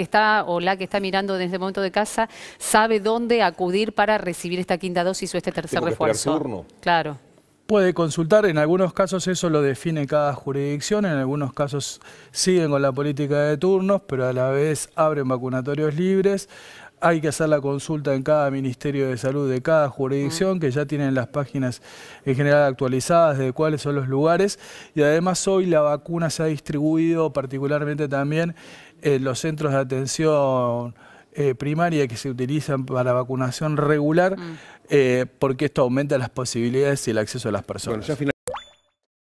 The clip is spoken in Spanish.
que está o la que está mirando desde el momento de casa sabe dónde acudir para recibir esta quinta dosis o este tercer refuerzo. Turno. Claro. Puede consultar, en algunos casos eso lo define cada jurisdicción, en algunos casos siguen con la política de turnos, pero a la vez abren vacunatorios libres hay que hacer la consulta en cada Ministerio de Salud de cada jurisdicción, que ya tienen las páginas en general actualizadas de cuáles son los lugares. Y además hoy la vacuna se ha distribuido particularmente también en los centros de atención eh, primaria que se utilizan para vacunación regular, mm. eh, porque esto aumenta las posibilidades y el acceso de las personas.